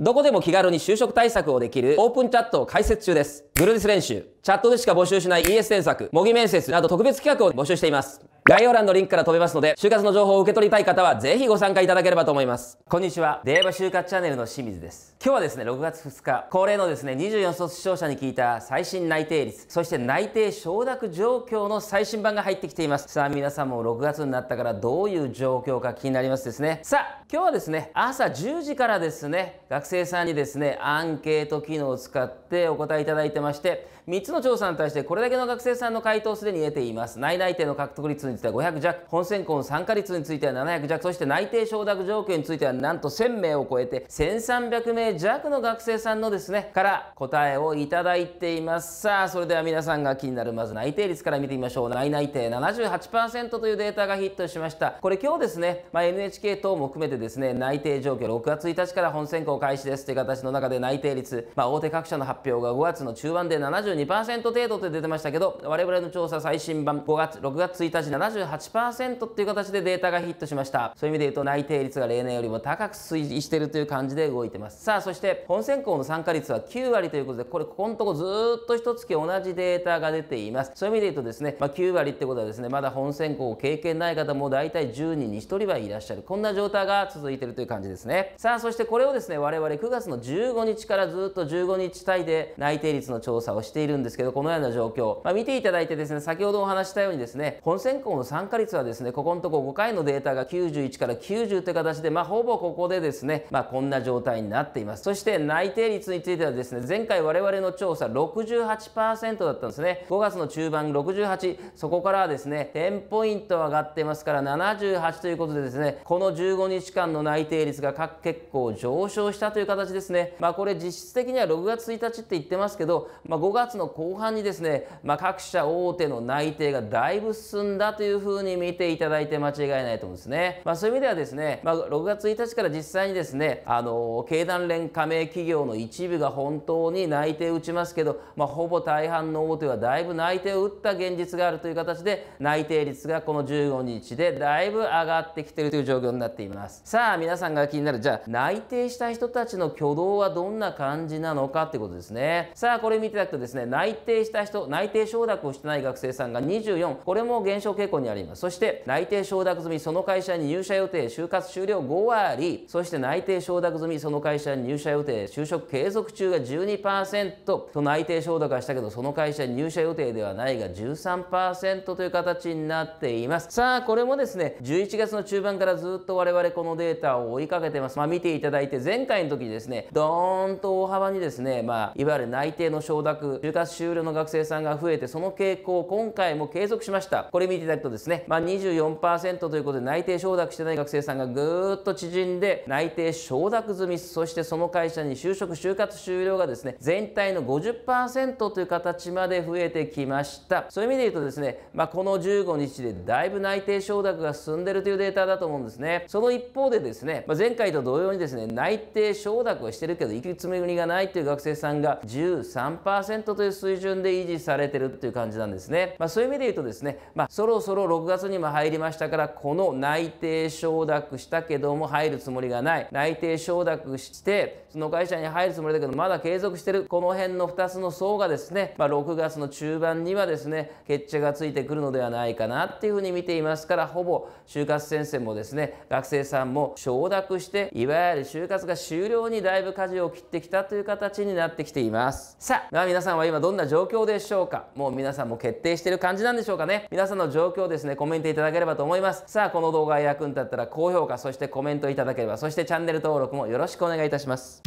どこでも気軽に就職対策をできるオープンチャットを開設中です。グルディス練習、チャットでしか募集しない ES 添削、模擬面接など特別企画を募集しています。概要欄のリンクから飛べますので、就活の情報を受け取りたい方はぜひご参加いただければと思います。こんにちは。デーバ就活チャンネルの清水です。今日はですね、6月2日、恒例のですね、24卒商社に聞いた最新内定率、そして内定承諾状況の最新版が入ってきています。さあ、皆さんも6月になったからどういう状況か気になりますですね。さあ、今日はですね、朝10時からですね、学生さんにですね、アンケート機能を使ってお答えいただいてまして、3つの調査に対してこれだけの学生さんの回答をすでに得ています。内内定の獲得率については500弱本選考の参加率については700弱そして内定承諾状況についてはなんと1000名を超えて1300名弱の学生さんのですねから答えをいただいていますさあそれでは皆さんが気になるまず内定率から見てみましょう内内定78%というデータがヒットしましたこれ今日ですね、まあ、NHK 等も含めてですね内定状況6月1日から本選考開始ですという形の中で内定率、まあ、大手各社の発表が5月の中盤で72%程度と出てましたけど我々の調査最新版5月6月1日78%っていう形でデータがヒットしましたそういう意味で言うと内定率が例年よりも高く推移しているという感じで動いてますさあそして本選考の参加率は9割ということでこれここのとこずっと一月同じデータが出ていますそういう意味で言うとですね、まあ、9割ってことはですねまだ本選考を経験ない方も大体10人に1人はいらっしゃるこんな状態が続いてるという感じですねさあそしてこれをですね我々9月の15日からずっと15日単位で内定率の調査をしているんですけどこのような状況、まあ、見ていただいてですね先ほどお話したようにですね本選考参加率はですねここのところ5回のデータが91から90という形で、まあ、ほぼここでですね、まあ、こんな状態になっていますそして内定率についてはですね前回我々の調査68%だったんですね5月の中盤68そこからはですね10ポイント上がってますから78ということでですねこの15日間の内定率が結構上昇したという形ですねまあ、これ実質的には6月1日って言ってますけど、まあ、5月の後半にですね、ま各社大手の内定がだいぶ進んだというというふうに見ていただいて間違いないと思うんですね。まあ、そういう意味ではですね、まあ、6月1日から実際にですね、あの経団連加盟企業の一部が本当に内定を打ちますけど、まあ、ほぼ大半の大手はだいぶ内定を打った現実があるという形で内定率がこの15日でだいぶ上がってきているという状況になっていますさあ皆さんが気になるじゃあ内定した人たちの挙動はどんな感じなのかってことですねさあこれ見ていただくとですね内定した人内定承諾をしてない学生さんが24これも減少傾向項にありますそして内定承諾済みその会社に入社予定就活終了5割そして内定承諾済みその会社に入社予定就職継続中が12%と内定承諾はしたけどその会社に入社予定ではないが13%という形になっていますさあこれもですね11月の中盤からずっと我々このデータを追いかけてますまあ見ていただいて前回の時にですねドーンと大幅にですねまあいわゆる内定の承諾就活終了の学生さんが増えてその傾向を今回も継続しましたこれ見ていただ2ですね、まあ、24%ということで内定承諾してない学生さんがぐーっと縮んで内定承諾済みそしてその会社に就職就活終了がですね全体の50%という形まで増えてきましたそういう意味で言うとですね、まあ、この15日でだいぶ内定承諾が進んでるというデータだと思うんですねその一方でですね、まあ、前回と同様にですね内定承諾はしてるけど行き詰めりがないという学生さんが13%という水準で維持されてるという感じなんですね、まあ、そういう意味で言うとですね、まあ、そろそろ6月にも入りましたからこの内定承諾したけども入るつもりがない内定承諾してその会社に入るつもりだけどまだ継続してるこの辺の2つの層がですね、まあ、6月の中盤にはですね決着がついてくるのではないかなっていうふうに見ていますからほぼ就活先生もですね学生さんも承諾していわゆる就活が終了にだいぶ舵を切ってきたという形になってきていますさあ、皆さんは今どんな状況でしょうかもう皆さんも決定してる感じなんでしょうかね皆さんの状況をですねコメントいただければと思いますさあこの動画が役に立ったら高評価そしてコメントいただければそしてチャンネル登録もよろしくお願いいたします